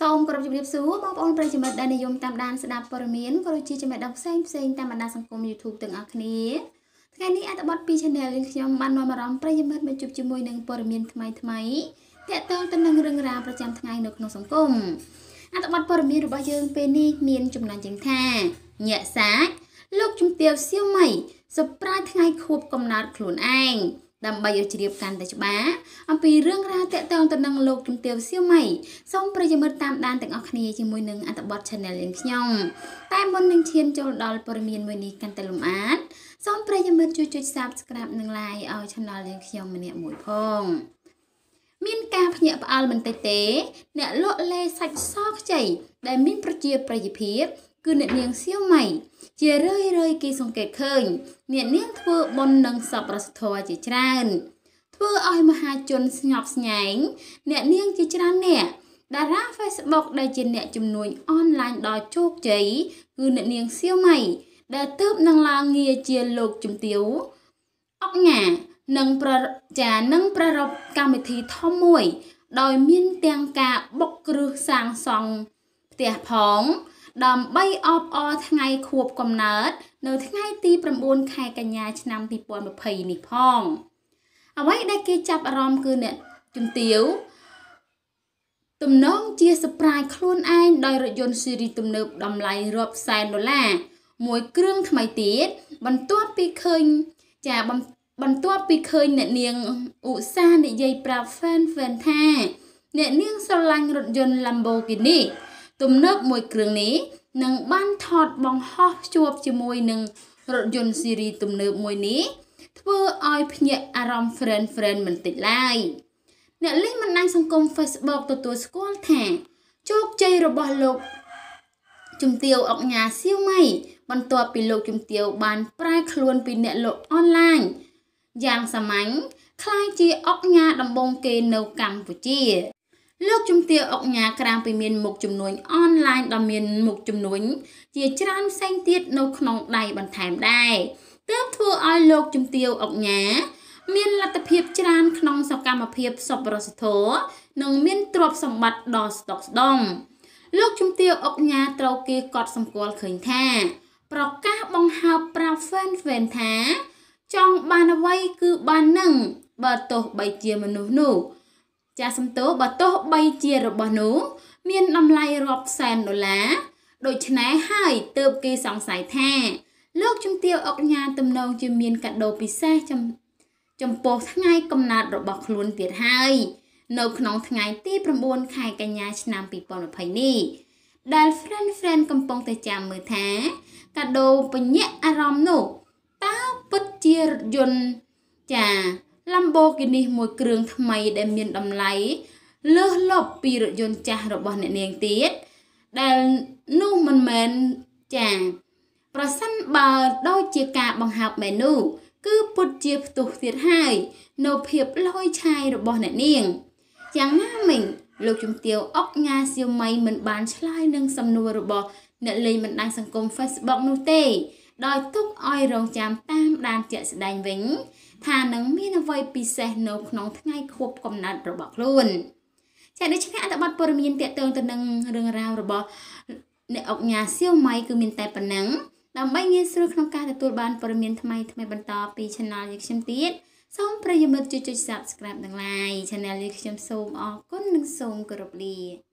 សូមគោរពជម្រាបសួរបងប្អូនប្រិយមិត្តដែលនិយមតាមដានស្ដាប់ព័ត៌មានក៏ដូចជាចំណេះដឹងផ្សេងផ្សេងតាមបណ្ដាសង្គម YouTube ទាំងអស់គ្នាថ្ងៃនេះអត្ថបទពី Channel យើងខ្ញុំបាននាំអារម្មណ៍ប្រិយមិត្តមកជួបជាមួយនឹងព័ត៌មានថ្មីថ្មីទាក់ទងទៅនឹងរឿងរ៉ាវប្រចាំថ្ងៃនៅក្នុងសង្គមអត្ថបទព័ត៌មានរបស់យើងពេលនេះមានចំណងជើងថាញាក់សាច់លោកជំទាវសៀវម៉ៃសម្រាប់ថ្ងៃខួបកំណើតខ្លួនឯងដើម្បីឲ្យជ្រាបកាន់តែច្បាស់អំពីរឿងរ៉ាវតាក់ទងទៅនឹងលោកជំទាវសៀវម៉ៃសូមប្រិយមិត្តតាមដានទាំងអស់គ្នាជាមួយនឹងអត្ថបទ Channel យើងខ្ញុំតែមុននឹងឈានចូលដល់ព័ត៌មានមួយនេះកាន់តែលម្អិតសូមប្រិយមិត្តជួយចុច Subscribe និង Like ឲ្យ Channel យើងខ្ញុំម្នាក់មួយផងមានការភ្ញាក់ផ្អើលបន្តិចទេ អ្នកលក់លេសាច់សខ្ចីដែលមានប្រជាប្រិយភាពគឺអ្នកនាងសៀវម៉ៃជារឿយៗគេសង្កេតឃើញ អ្នកនាងធ្វើបុណ្យនឹងសពរសធរជាច្រើន ធ្វើឲ្យមហាជនស្ញប់ស្ញែងអ្នកនាងជាច្រើនអ្នកតារា Facebook ដែលជាអ្នកជំនួញអនឡាញដល់ជោគជ័យគឺអ្នកនាងសៀវម៉ៃដែលទៅបនឹងឡើងងារជាលោកជំទាវអកញានិងប្រចានឹងប្ររពកម្មវិធីធំមួយ ដោយមានទាំងការបុកគ្រឹះសាងសង់ផ្ទះផងដើម្បីអបអរថ្ងៃខួបកំណើត នៅថ្ងៃទី9ខែកញ្ញាឆ្នាំ2020នេះផងអ្វីដែលគេចាប់អារម្មណ៍គឺអ្នកជំទាវទំនងជា surprise ខ្លួនឯងដោយរថយន្ត series ទំនើបតម្លៃរាប់សែនដុល្លារមួយគ្រឿងថ្មីទៀតបន្ទាប់ពីឃើញ ចាបន្ទាប់ពីឃើញអ្នកនាងឧស្សាហ៍និយាយប្រាប់ fan fan ថា អ្នកនាងស្រឡាញ់រថយន្ត Lamborghini ទំនើបមួយគ្រឿងនេះនឹងបានថតបង្ហោះភ្ជាប់ជាមួយនឹងរថយន្តស៊េរីទំនើបមួយនេះធ្វើឲ្យភ្ញាក់អារម្មណ៍ friend friend មិនតិចឡើយអ្នកលេងបណ្ដាញសង្គម Facebook ទទួលស្គាល់ថាជោគជ័យរបស់លោកជំទាវអង្ញាសៀវម៉ៃបន្ទាប់ពីលោកជំទាវបានប្រែខ្លួនពីអ្នកលក់អនឡាញយ៉ាងសាមញ្ញคล้ายជាអង្ញាដំបងគេនៅកម្ពុជាលើកជំទាវអុកញ៉ាក្រាងពីមាន មុខចំនួនអនឡាញដ៏មានមុខចំនួនជាច្រើនផ្សេងទៀតនៅក្នុងដៃបន្ថែមដែរទើបធ្វើឲ្យលោកជំទាវអុកញ៉ាមានលទ្ធភាពច្រើនក្នុងសកម្មភាពសប្បុរសធម៌និងមានទ្រព្យសម្បត្តិដ៏ស្តុកស្ដម្ភលោកជំទាវអុកញ៉ាត្រូវគេកត់សម្គាល់ឃើញថា ប្រកាសបង្ហើបប្រាប់ Fan Fan ថា ចង់បានអ្វីគឺបាននឹងបើទោះបីជាមនុស្សនោះចាសំទោបើទោះបីជារបស់នោះ មានតម្លៃរាប់សែនដុល្លារដូច្នេះហើយទើបគេសង្ស័យថាលោកជំទាវអុកញ៉ាទំនងជាមានកាដូពិសេសចំចំពោះថ្ងៃកំណើតរបស់ខ្លួនទៀតហើយ នៅក្នុងថ្ងៃទី9ខែកញ្ញាឆ្នាំ2020នេះដែល friend friend កំពុងតែចាំមើលថា កាដូបញ្ញាក់អារម្មណ៍នោះ តើពិតជារថយន្តចា Lamborghini មួយគ្រឿងថ្មីដែលមានតម្លៃលើសលប់ពីរថយន្តចាស់របស់អ្នកនាងទៀតដែលនោះមិនមែនចាប្រសិនបើដូចជាការបង្ហើបមែននោះគឺពុតជាផ្ទុះទៀតហើយនៅភាពលយឆាយរបស់អ្នកនាងយ៉ាងណាមិញលោកជំទាវអុកញ៉ាសៀវមៃមិនបានឆ្លើយនឹងសំណួររបស់អ្នកលេងបណ្ដាញសង្គម Facebook នោះទេដោយទុកឲ្យរងចាំតាមដានជាក់ស្ដែងវិញថានឹងមានអ្វីពិសេសនៅក្នុងថ្ងៃខួបកំណត់របស់ខ្លួនចាដូច្នេះអត្ថបទព័ត៌មានតកតងទៅនឹងរឿងរ៉ាវរបស់អ្នកអុកញ៉ាសៀវម៉ៃគឺមានតែប៉ុណ្ណឹងដើម្បីងាយស្រួលក្នុងការទទួលបានព័ត៌មានថ្មីថ្មីបន្តពី Channel យើងខ្ញុំទៀតសូមប្រិយមិត្តជួយចុច Subscribe និង Like Channel យើងខ្ញុំសូមអរគុណនិងសូមគោរពលា